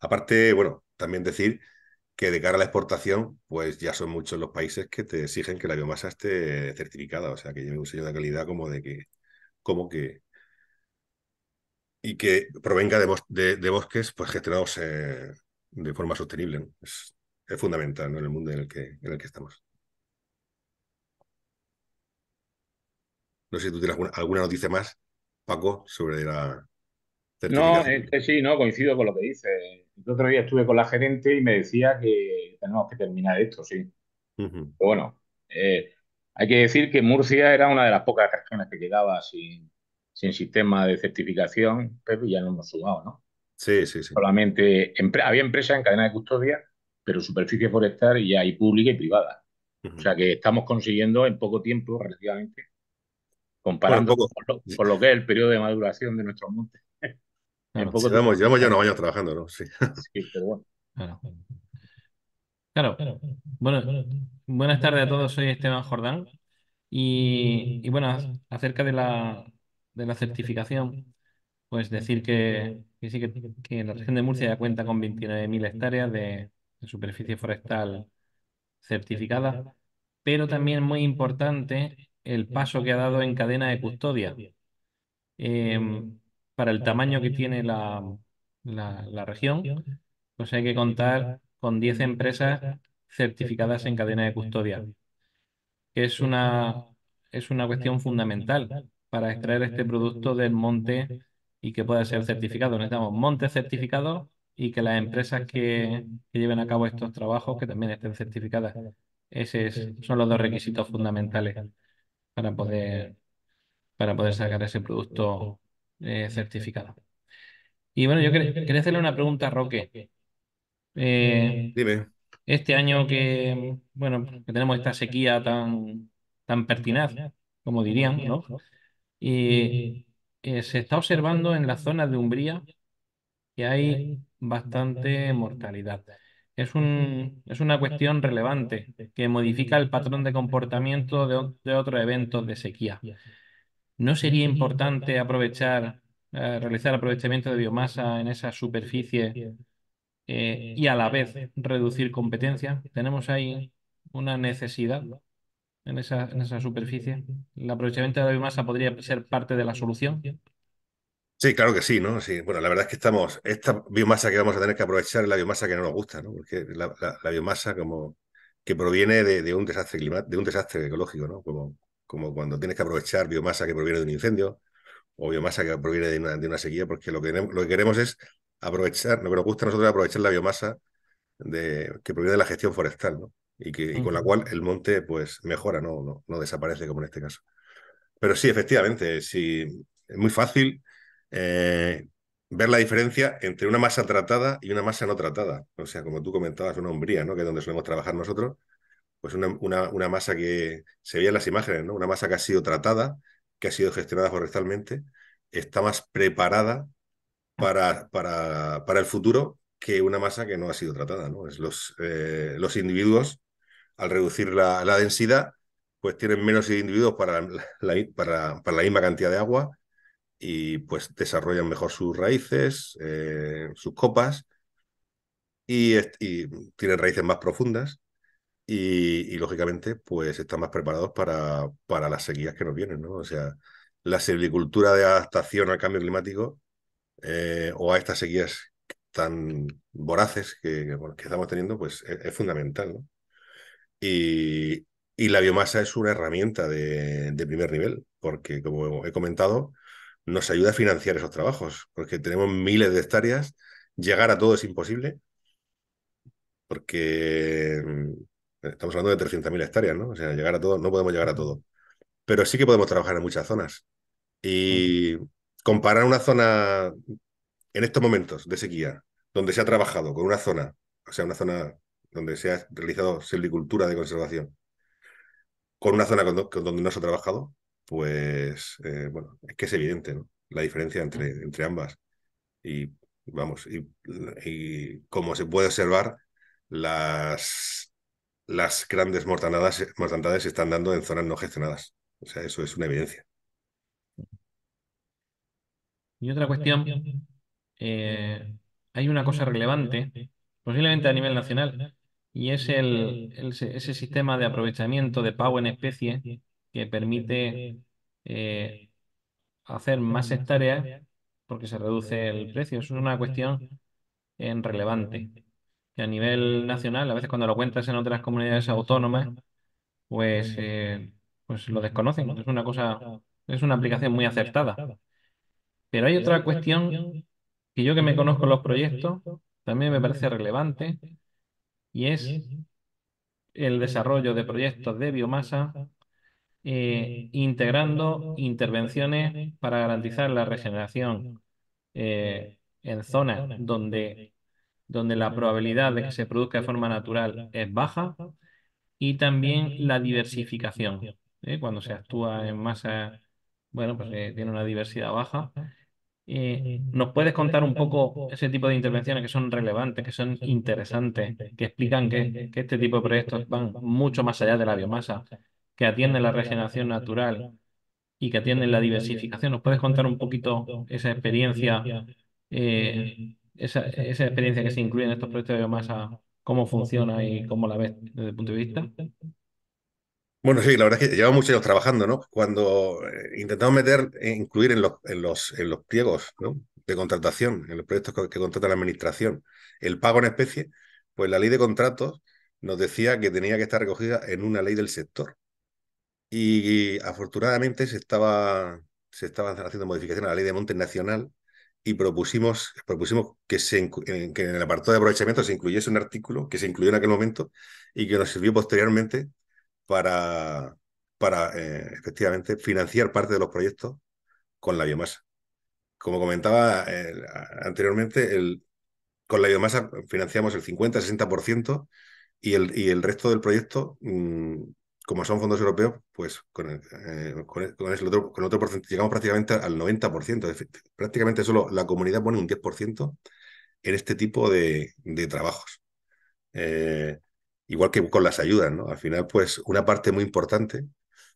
Aparte, bueno, también decir que de cara a la exportación, pues ya son muchos los países que te exigen que la biomasa esté certificada, o sea, que lleve un sello de calidad como de que, como que, y que provenga de, bosques pues gestionados eh, de forma sostenible. Es, fundamental en el mundo en el que, en el que estamos. No sé si tú tienes alguna, alguna noticia más, Paco, sobre la certificación. No, este sí, no, coincido con lo que dice el otro día estuve con la gerente y me decía que tenemos que terminar esto, sí. bueno, eh, hay que decir que Murcia era una de las pocas regiones que quedaba sin, sistema de certificación, pero ya no hemos sumado, ¿no? Sí, sí, sí. Solamente había empresas en cadena de custodia, pero superficie forestal ya hay pública y privada. O sea que estamos consiguiendo en poco tiempo, relativamente, comparando con, lo, que es el periodo de maduración de nuestros montes llevamos, ya unos años trabajando, ¿no? Sí. pero bueno. Claro. Bueno, buenas tardes a todos. Soy Esteban Jordán. Y, bueno, acerca de la, certificación, pues decir que, sí que, la región de Murcia ya cuenta con 29.000 hectáreas de, superficie forestal certificada, pero también muy importante el paso que ha dado en cadena de custodia. Em, para el tamaño que tiene la, región, pues hay que contar con 10 empresas certificadas en cadena de custodia, que es una, es una cuestión fundamental para extraer este producto del monte y que pueda ser certificado. Necesitamos montes certificados y que las empresas que, lleven a cabo estos trabajos que también estén certificadas. Esos son los dos requisitos fundamentales para poder, para poder sacar ese producto eh, certificada. Y bueno, yo quería hacerle una pregunta a Roque. Eh, eh, este, este año que, bueno, tenemos esta sequía tan, tan pertinaz, como dirían, Y se está observando en las zona de Umbría que hay bastante mortalidad. Es, una cuestión relevante que modifica el patrón de comportamiento de, de otros eventos de sequía. ¿no sería importante aprovechar, eh, realizar aprovechamiento de biomasa en esa superficie eh, y a la vez reducir competencia? ¿Tenemos ahí una necesidad en esa, superficie? ¿El aprovechamiento de la biomasa podría ser parte de la solución? Sí, claro que sí, ¿no? Bueno, la verdad es que estamos, esta biomasa que vamos a tener que aprovechar es la biomasa que no nos gusta, ¿no? Porque la, biomasa como que proviene de, un desastre de un desastre ecológico, ¿no? Como como cuando tienes que aprovechar biomasa que proviene de un incendio o biomasa que proviene de una, sequía, porque lo que, lo que queremos es aprovechar, lo que nos gusta a nosotros aprovechar la biomasa de, que proviene de la gestión forestal, ¿no? Y, que, con la cual el monte pues mejora, no, no, desaparece como en este caso. Pero sí, efectivamente, sí, es muy fácil eh, ver la diferencia entre una masa tratada y una masa no tratada. O sea, como tú comentabas, una hombría, ¿no? que es donde solemos trabajar nosotros, pues una, una, masa que se veía en las imágenes, ¿no? Una masa que ha sido tratada, que ha sido gestionada correctamente, está más preparada para, para, el futuro que una masa que no ha sido tratada, ¿no? Es los, eh, los individuos, al reducir la, densidad, pues tienen menos individuos para la, para, la misma cantidad de agua y pues desarrollan mejor sus raíces, eh, sus copas y, y tienen raíces más profundas y, lógicamente pues están más preparados para, para las sequías que nos vienen, ¿no? O sea, la silvicultura de adaptación al cambio climático eh, o a estas sequías tan voraces que, estamos teniendo, pues e, es, fundamental, ¿no? Y, la biomasa es una herramienta de, de, primer nivel, porque como he comentado, nos ayuda a financiar esos trabajos, porque tenemos miles de hectáreas, llegar a todo es imposible, porque Estamos hablando de 300.000 hectáreas, ¿no? O sea, llegar a todo, no podemos llegar a todo. Pero sí que podemos trabajar en muchas zonas. Y comparar una zona en estos momentos de sequía, donde se ha trabajado con una zona, o sea, una zona donde se ha realizado silvicultura de conservación, con una zona donde no se ha trabajado, pues, eh, bueno, es que es evidente, La diferencia entre, entre ambas. Y, vamos, y, y como se puede observar, las las grandes mortandades, se están dando en zonas no gestionadas. O sea, eso es una evidencia. Y otra cuestión, eh, hay una cosa relevante, posiblemente a nivel nacional, y es el, ese sistema de aprovechamiento de pago en especie que permite eh, hacer más hectáreas porque se reduce el precio. Es una cuestión en relevante que a nivel nacional, a veces cuando lo cuentas en otras comunidades autónomas, pues, pues, eh, eh, pues lo desconocen. Es una cosa, es una aplicación muy acertada. Pero hay otra cuestión que yo que me conozco los proyectos también me parece relevante y es el desarrollo de proyectos de biomasa eh, integrando intervenciones para garantizar la regeneración en zonas donde donde la probabilidad de que se produzca de forma natural es baja, y también la diversificación. ¿eh? Cuando se actúa en masa, bueno, pues eh, tiene una diversidad baja. Eh, ¿Nos puedes contar un poco ese tipo de intervenciones que son relevantes, que son interesantes, que explican que, este tipo de proyectos van mucho más allá de la biomasa, que atienden la regeneración natural y que atienden la diversificación? ¿Nos puedes contar un poquito esa experiencia esa, experiencia que se incluye en estos proyectos de biomasa, cómo funciona y cómo la ves desde el punto de vista? Bueno, sí, la verdad es que llevamos muchos años trabajando, ¿no? Cuando eh, intentamos meter, eh, incluir en los, en los, en los pliegos de contratación, en los proyectos que, contrata la administración, el pago en especie, pues la ley de contratos nos decía que tenía que estar recogida en una ley del sector. Y, afortunadamente se estaba, se estaba haciendo modificaciones a la ley de montes nacional y propusimos, propusimos que, se, eh, en el apartado de aprovechamiento se incluyese un artículo que se incluyó en aquel momento y que nos sirvió posteriormente para, para eh, efectivamente financiar parte de los proyectos con la biomasa. Como comentaba eh, anteriormente, el, con la biomasa financiamos el 50-60% y el, y el resto del proyecto mm, como son fondos europeos, pues con, el, eh, otro, porcentaje llegamos prácticamente al 90%. Prácticamente solo la comunidad pone un 10% en este tipo de, trabajos. Eh, igual que con las ayudas, ¿no? Al final, pues una parte muy importante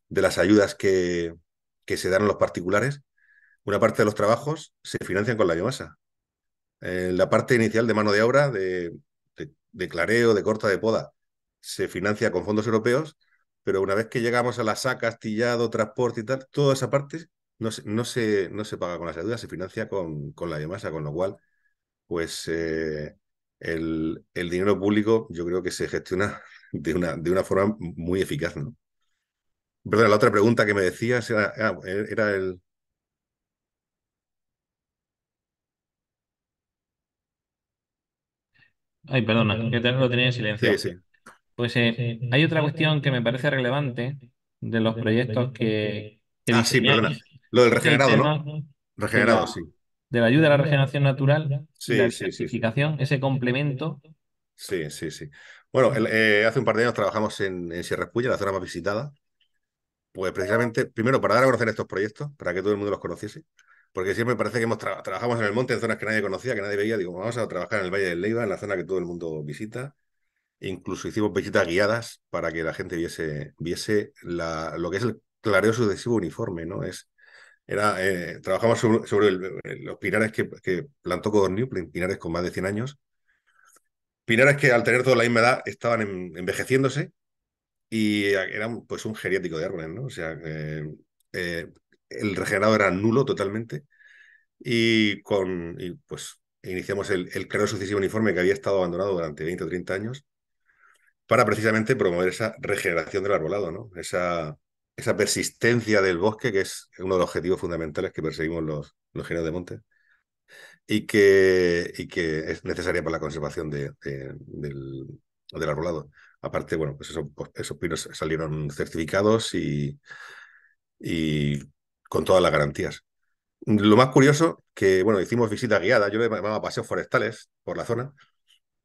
de las ayudas que, se dan a los particulares, una parte de los trabajos se financian con la biomasa. Eh, la parte inicial de mano de obra, de clareo, de corta, de poda, se financia con fondos europeos pero una vez que llegamos a la saca, astillado, transporte y tal, toda esa parte no se, no se, no se paga con las ayudas, se financia con, con la biomasa, con lo cual, pues eh, el, dinero público yo creo que se gestiona de una, de una forma muy eficaz. ¿no? Perdón, la otra pregunta que me decías era, ah, eh, era el... Ay, perdona, que lo tenía en silencio. Sí, sí. Pues eh, hay otra cuestión que me parece relevante de los proyectos que... ah, sí, perdona. Lo del regenerado, ¿no? Regenerado, sí. De la ayuda a la regeneración natural, la certificación, ese complemento. Sí, sí, sí. Bueno, eh, hace un par de años trabajamos en, Sierra Espulla, la zona más visitada. Pues precisamente, primero, para dar a conocer estos proyectos, para que todo el mundo los conociese, porque siempre parece que hemos trabajamos en el monte, en zonas que nadie conocía, que nadie veía. Digo, vamos a trabajar en el Valle del Leiva, en la zona que todo el mundo visita, e incluso hicimos visitas guiadas para que la gente viese, viese la, lo que es el clareo sucesivo uniforme, ¿no? Es, era, eh, trabajamos sobre, los pinares que, que plantó Codorniu, pinares con más de 100 años. Pinares que al tener toda la misma edad estaban envejeciéndose y eran pues un geriático de árboles, ¿no? O sea, eh, eh, el regenerado era nulo totalmente y con pues iniciamos el, el sucesivo uniforme que había estado abandonado durante 20 o 30 años para precisamente promover esa regeneración del arbolado, ¿no? Esa, esa persistencia del bosque, que es uno de los objetivos fundamentales que perseguimos los, los géneros de monte, y que, que es necesaria para la conservación del, arbolado. Aparte, bueno, pues esos, pues esos pinos salieron certificados y, y con todas las garantías. Lo más curioso, que bueno, hicimos visita guiada yo le llamaba paseos forestales por la zona,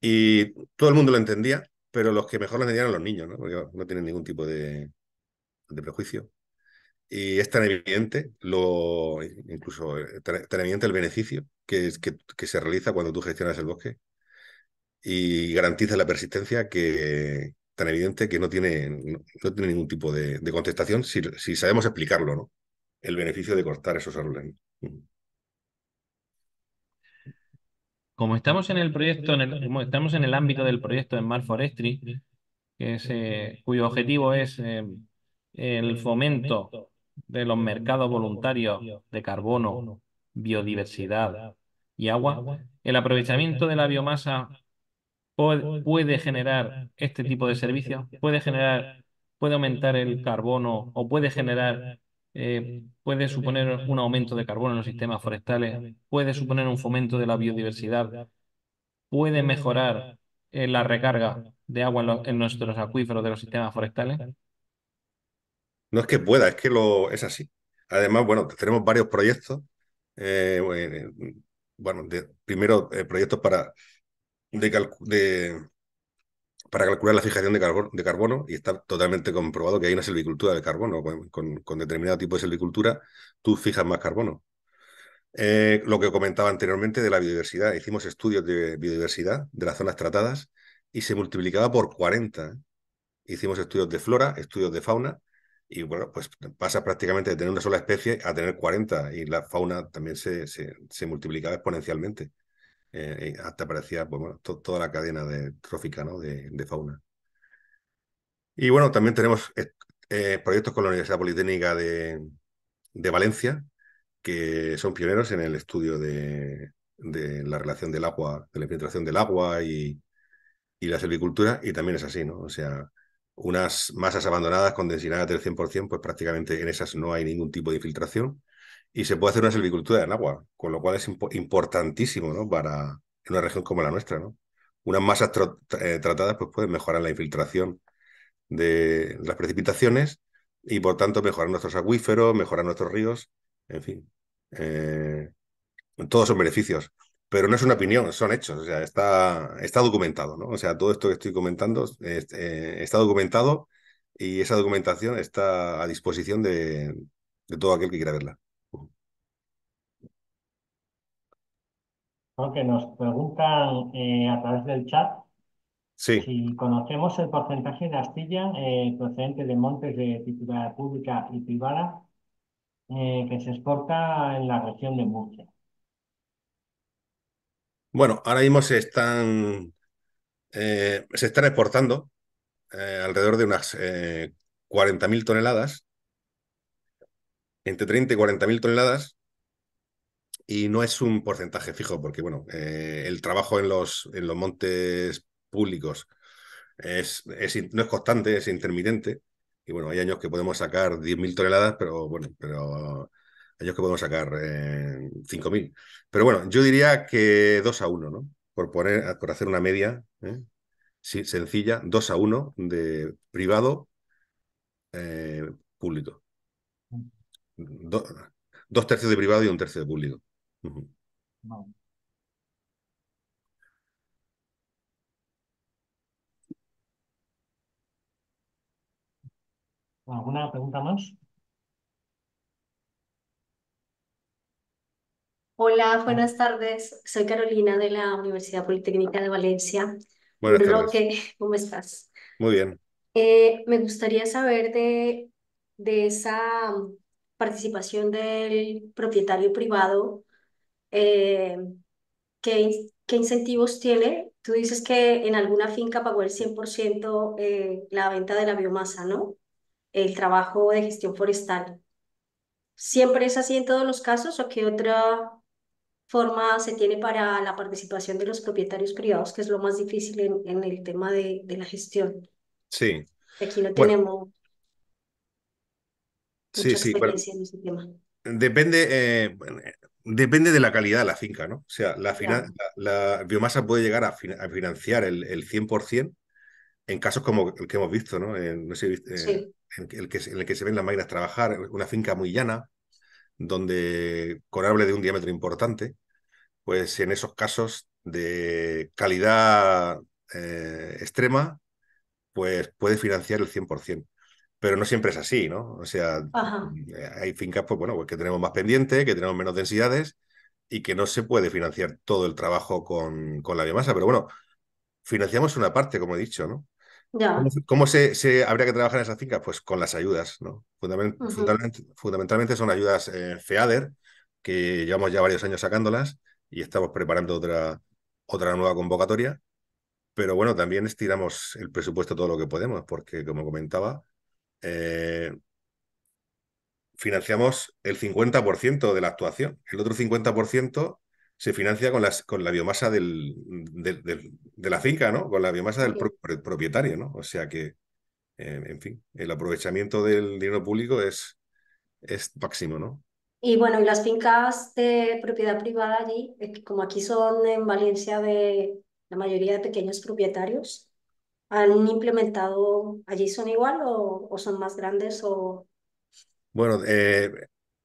y todo el mundo lo entendía, pero los que mejor lo entendían los niños, ¿no? Porque no tienen ningún tipo de, prejuicio. Y es tan evidente, lo, incluso eh, tan, el beneficio que, que, que, se realiza cuando tú gestionas el bosque y garantiza la persistencia que tan evidente que no tiene, no, tiene ningún tipo de, contestación si, sabemos explicarlo, ¿no? El beneficio de cortar esos árboles. Como estamos en el proyecto, estamos en el ámbito del proyecto de Mar Forestry, eh, cuyo objetivo es eh, el fomento de los mercados voluntarios de carbono, biodiversidad y agua, el aprovechamiento de la biomasa puede generar este tipo de servicios, puede generar, puede aumentar el carbono o puede generar eh, puede suponer un aumento de carbono en los sistemas forestales, puede suponer un fomento de la biodiversidad, puede mejorar eh, la recarga de agua en, nuestros acuíferos de los sistemas forestales. No es que pueda, es que lo, es así. Además, bueno, tenemos varios proyectos. Eh, bueno, primero, proyectos para de para calcular la fijación de carbono, y está totalmente comprobado que hay una silvicultura de carbono. Con, determinado tipo de silvicultura, tú fijas más carbono. Eh, lo que comentaba anteriormente de la biodiversidad. Hicimos estudios de biodiversidad de las zonas tratadas y se multiplicaba por 40. ¿eh? Hicimos estudios de flora, estudios de fauna, y bueno, pues pasa prácticamente de tener una sola especie a tener 40, y la fauna también se multiplicaba exponencialmente. Eh, eh, hasta aparecía pues, toda la cadena de, trófica de, fauna. Y bueno, también tenemos eh, proyectos con la Universidad Politécnica de, Valencia, que son pioneros en el estudio de, la relación del agua, de la infiltración del agua y, y la silvicultura, y también es así, ¿no? O sea, unas masas abandonadas con densidad del 100%, pues prácticamente en esas no hay ningún tipo de infiltración y se puede hacer una silvicultura en agua, con lo cual es importantísimo ¿no? para una región como la nuestra. ¿no? Unas masas eh, tratadas pues, pueden mejorar la infiltración de las precipitaciones y por tanto mejorar nuestros acuíferos, mejorar nuestros ríos, en fin. Eh, todos son beneficios, pero no es una opinión, son hechos, o sea, está, está documentado, ¿no? O sea, todo esto que estoy comentando eh, está documentado y esa documentación está a disposición de todo aquel que quiera verla. que nos preguntan eh, a través del chat si conocemos el porcentaje de astilla eh, procedente de montes de titularidad pública y privada eh, que se exporta en la región de Murcia. Bueno, ahora mismo se están, se están exportando alrededor de unas 40.000 toneladas, entre 30 y 40.000 toneladas, y no es un porcentaje fijo, porque bueno, eh, el trabajo en los, en los montes públicos es, no es constante, es intermitente. Y bueno, hay años que podemos sacar 10.000 toneladas, pero bueno, pero hay años que podemos sacar eh, 5.000. Pero bueno, yo diría que 2 a 1, ¿no? Por, poner, por hacer una media ¿eh? sencilla, 2 a 1 de privado eh, público. Mm. dos tercios de privado y un tercio de público. ¿Alguna pregunta más? Hola, buenas tardes. Soy Carolina de la Universidad Politécnica de Valencia. Buenas tardes. ¿cómo estás? Muy bien. Eh, me gustaría saber de, de esa participación del propietario privado eh, ¿qué, ¿qué, incentivos tiene? Tú dices que en alguna finca pagó el 100% eh, la venta de la biomasa, ¿no? El trabajo de gestión forestal. ¿Siempre es así en todos los casos o qué otra forma se tiene para la participación de los propietarios privados, que es lo más difícil en, en el tema de, de, la gestión? Sí. Aquí no tenemos sí, sí, en ese tema. Depende, eh, Depende de la calidad de la finca, ¿no? O sea, la, la, biomasa puede llegar a, financiar el, 100% en casos como el que hemos visto, ¿no? En, eh, no sé, en, el que, en el que se ven las máquinas trabajar, una finca muy llana, donde con de un diámetro importante, pues en esos casos de calidad eh, extrema, pues puede financiar el 100% pero no siempre es así, ¿no? O sea, eh, hay fincas, pues bueno, pues, que tenemos más pendiente, que tenemos menos densidades y que no se puede financiar todo el trabajo con, con la biomasa. Pero bueno, financiamos una parte, como he dicho, ¿no? Ya. ¿Cómo, se, se, habría que trabajar en esas fincas? Pues con las ayudas, ¿no? fundamentalmente, son ayudas eh, FEADER, que llevamos ya varios años sacándolas y estamos preparando otra, otra nueva convocatoria. Pero bueno, también estiramos el presupuesto todo lo que podemos, porque como comentaba, eh, financiamos el 50% de la actuación. El otro 50% se financia con, las, con la biomasa de la finca, ¿no? Con la biomasa del propietario, ¿no? O sea que, eh, en fin, el aprovechamiento del dinero público es, es máximo, ¿no? Y bueno, y las fincas de propiedad privada allí, como aquí son en Valencia de la mayoría de pequeños propietarios, han implementado allí son igual o, son más grandes o... Bueno, eh,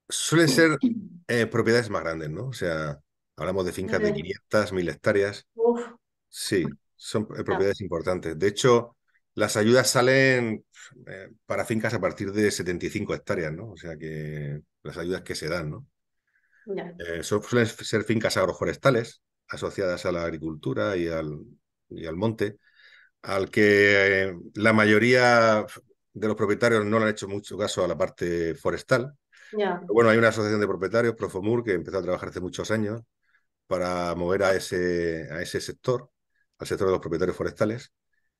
suelen ser eh, propiedades más grandes, ¿no? O sea, hablamos de fincas de 500, 1000 hectáreas. Uf. Sí, son eh, propiedades importantes. De hecho, las ayudas salen para fincas a partir de 75 hectáreas, ¿no? O sea que las ayudas que se dan, ¿no? suelen ser fincas agroforestales asociadas a la agricultura y y al monte al que eh, la mayoría de los propietarios no le han hecho mucho caso a la parte forestal. bueno, hay una asociación de propietarios, Profomur, que empezó a trabajar hace muchos años para mover a ese, a ese sector, al sector de los propietarios forestales.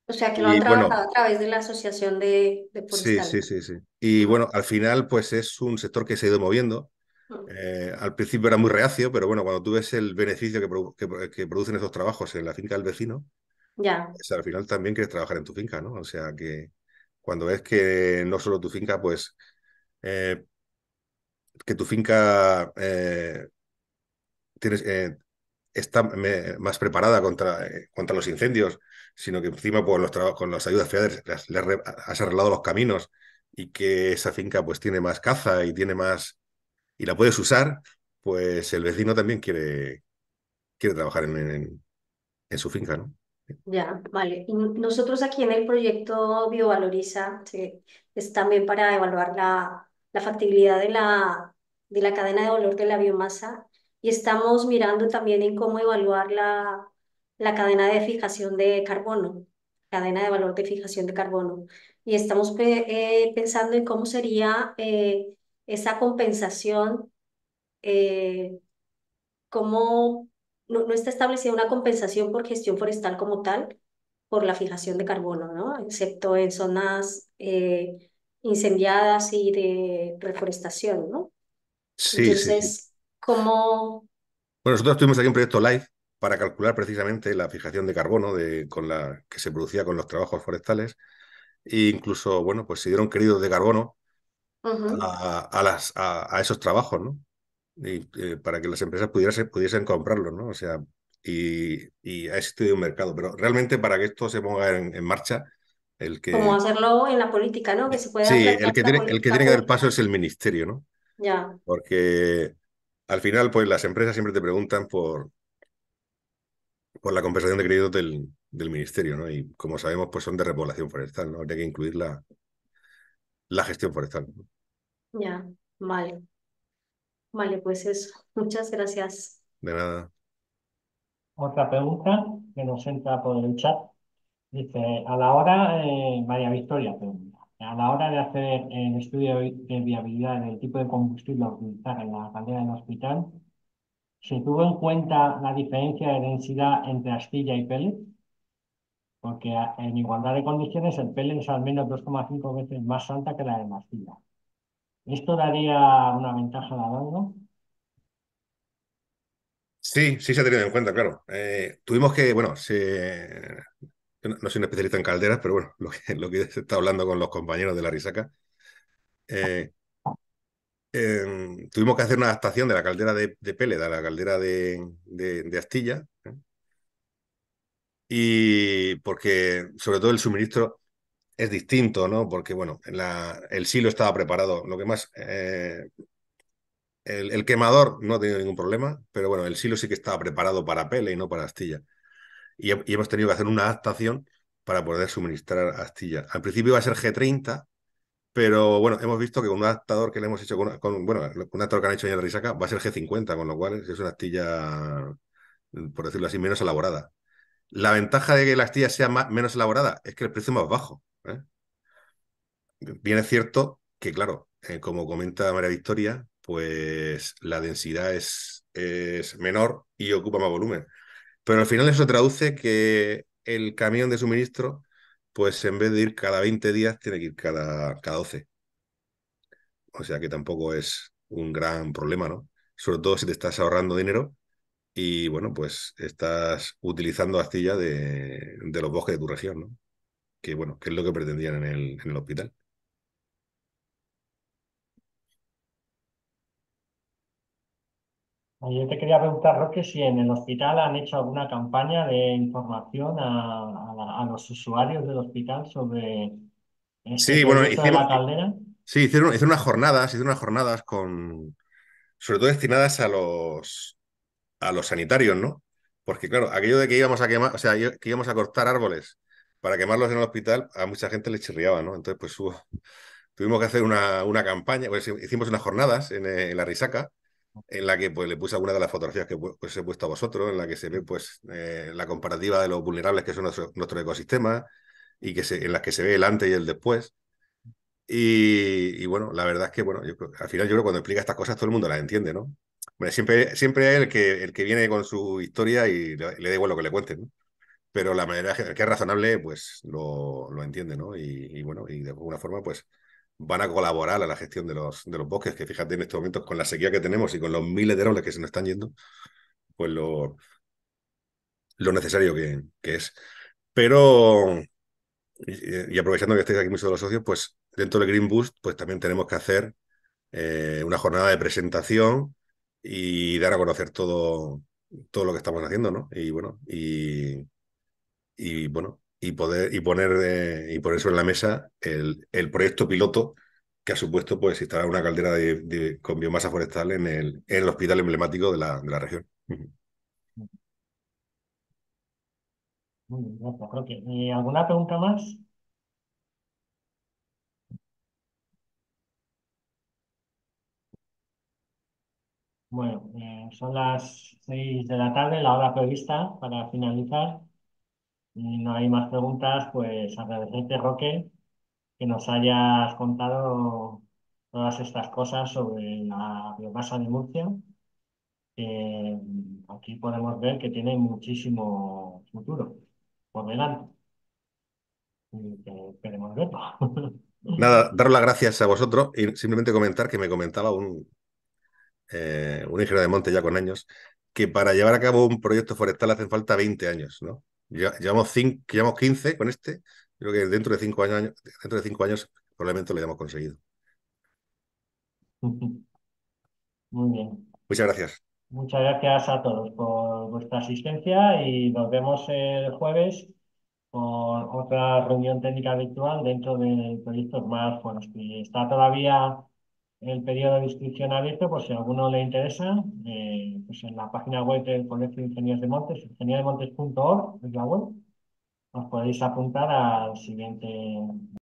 O sea, que lo han trabajado a través de la asociación de, Sí, sí, sí, sí. Y bueno, al final, pues es un sector que se ha ido moviendo. Ah. Eh, al principio era muy reacio, pero bueno, cuando tú ves el beneficio que, que producen esos trabajos en la finca del vecino, o sea, al final también quieres trabajar en tu finca, ¿no? O sea, que cuando ves que no solo tu finca, pues eh, que tu finca eh, tienes, eh, está más preparada contra, contra los incendios, sino que encima los con las ayudas le has arreglado los caminos y que esa finca pues tiene más caza y tiene más y la puedes usar, pues el vecino también quiere, quiere trabajar en su finca, ¿no? Ya, vale. Y nosotros aquí en el proyecto Biovaloriza sí, es también para evaluar la, la factibilidad de la, de la cadena de valor de la biomasa y estamos mirando también en cómo evaluar la, la cadena de fijación de carbono, cadena de valor de fijación de carbono. Y estamos eh, pensando en cómo sería eh, esa compensación, eh, cómo no, está establecida una compensación por gestión forestal como tal por la fijación de carbono, ¿no? Excepto en zonas eh, incendiadas y de reforestación, ¿no? Sí, Entonces, ¿cómo...? Bueno, nosotros tuvimos aquí un proyecto live para calcular precisamente la fijación de carbono de, con la, que se producía con los trabajos forestales e incluso, bueno, pues se dieron créditos de carbono a, esos trabajos, ¿no? Eh, para que las empresas pudiesen, pudiesen comprarlo, ¿no? O sea, y, ha existido un mercado, pero realmente para que esto se ponga en, marcha, el que... Como hacerlo en la política, ¿no? Que Sí, el que, tiene, el que tiene dar el paso es el ministerio, ¿no? Ya. Porque al final, pues las empresas siempre te preguntan por, por la compensación de créditos del, ministerio, ¿no? Y como sabemos, pues son de repoblación forestal, ¿no? Habría que incluir la, la gestión forestal. Ya, vale. Vale, pues eso. Muchas gracias. De nada. Otra pregunta que nos entra por el chat. Dice, a la hora, María eh, Victoria pregunta, a la hora de hacer el estudio de viabilidad del tipo de combustible a utilizar en la caldera del hospital, ¿se tuvo en cuenta la diferencia de densidad entre astilla y pellet? Porque eh, en igualdad de condiciones el pellet es al menos 2,5 veces más alta que la de astilla. ¿Esto daría una ventaja a algo? Sí, sí se ha tenido en cuenta, claro. Eh, tuvimos que, bueno, no, soy un especialista en calderas, pero bueno, lo que, lo he estado hablando con los compañeros de la risaca, eh, em, tuvimos que hacer una adaptación de la caldera de, de a la caldera de Astilla, ¿eh? y porque sobre todo el suministro es distinto, ¿no? Porque, bueno, el silo estaba preparado. Lo que más. Eh, el, quemador no ha tenido ningún problema, pero bueno, el silo sí que estaba preparado para pele y no para astilla. Y, hemos tenido que hacer una adaptación para poder suministrar astilla. Al principio va a ser G30, pero bueno, hemos visto que con un adaptador que le hemos hecho, con, bueno, un adaptador que han hecho en el Risaca va a ser G50, con lo cual es una astilla, por decirlo así, menos elaborada. La ventaja de que la astilla sea menos elaborada es que el precio es más bajo. ¿eh? Bien es cierto que, claro, eh, como comenta María Victoria, pues la densidad es, es menor y ocupa más volumen. Pero al final eso traduce que el camión de suministro, pues en vez de ir cada 20 días, tiene que ir cada, cada 12. O sea que tampoco es un gran problema, ¿no? Sobre todo si te estás ahorrando dinero y, bueno, pues estás utilizando astilla de, de los bosques de tu región, ¿no? que, bueno, qué es lo que pretendían en el, en el hospital. Pues yo te quería preguntar, Roque, si en el hospital han hecho alguna campaña de información a, los usuarios del hospital sobre eh, sí, bueno, hicieron, caldera. Sí, hicieron, hicieron, unas jornadas, hicieron unas jornadas con, sobre todo destinadas a los, a los sanitarios, ¿no? Porque claro, aquello de que íbamos a quemar, o sea, que íbamos a cortar árboles para quemarlos en el hospital a mucha gente le chirriaba, ¿no? Entonces, pues tuvimos que hacer una, una campaña, pues, hicimos unas jornadas eh, en, la Risaca, en la que pues, le puse algunas de las fotografías que os pues, he puesto a vosotros, en la que se ve pues, eh, la comparativa de los vulnerables que son nuestro, ecosistemas ecosistema y que en las que se ve el antes y el después. Y, bueno, la verdad es que bueno, al final yo creo que cuando explica estas cosas todo el mundo las entiende, ¿no? Bueno, siempre, siempre hay el que, el que viene con su historia y le, le da igual lo que le cuenten, ¿no? pero la manera que es razonable, pues lo, entiende, ¿no? Y, bueno, y de alguna forma, pues van a colaborar a la gestión de los, de los bosques, que fíjate en estos momentos con la sequía que tenemos y con los miles de árboles que se nos están yendo, pues lo, lo necesario que, que es. Pero, y, aprovechando que estáis aquí muchos de los socios, pues dentro de Green Boost, pues también tenemos que hacer eh, una jornada de presentación y dar a conocer todo, todo lo que estamos haciendo, ¿no? Y bueno, y y bueno, y poder eh, y poner sobre la mesa el, el, proyecto piloto que ha supuesto pues instalar una caldera de, con biomasa forestal en el, en el hospital emblemático de la, de la región. Muy eh, ¿Alguna pregunta más? Bueno, eh, son las seis de la tarde, la hora prevista para finalizar. Y no hay más preguntas, pues agradecerte, Roque, que nos hayas contado todas estas cosas sobre la biomasa de Murcia. Mm, aquí podemos ver que tiene muchísimo futuro por delante. Y Nada, daros las gracias a vosotros y simplemente comentar que me comentaba un, eh, un ingeniero de monte ya con años que para llevar a cabo un proyecto forestal hacen falta 20 años, ¿no? llevamos, cinco, llevamos 15 con este. Creo que dentro de cinco años, dentro de cinco años probablemente lo hayamos conseguido. Muy bien. Muchas gracias. Muchas gracias a todos por vuestra asistencia y nos vemos el jueves por otra reunión técnica virtual dentro del proyecto Smartphones. Está todavía el periodo de inscripción abierto, por pues si a alguno le interesa, eh, pues en la página web del Colegio de Ingenieros de Montes, ingenierosdemontes.org, es la web, os podéis apuntar al siguiente